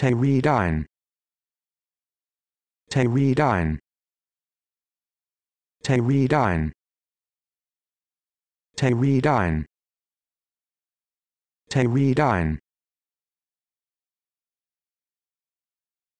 Pteridine. Pteridine. Pteridine. Pteridine. Pteridine.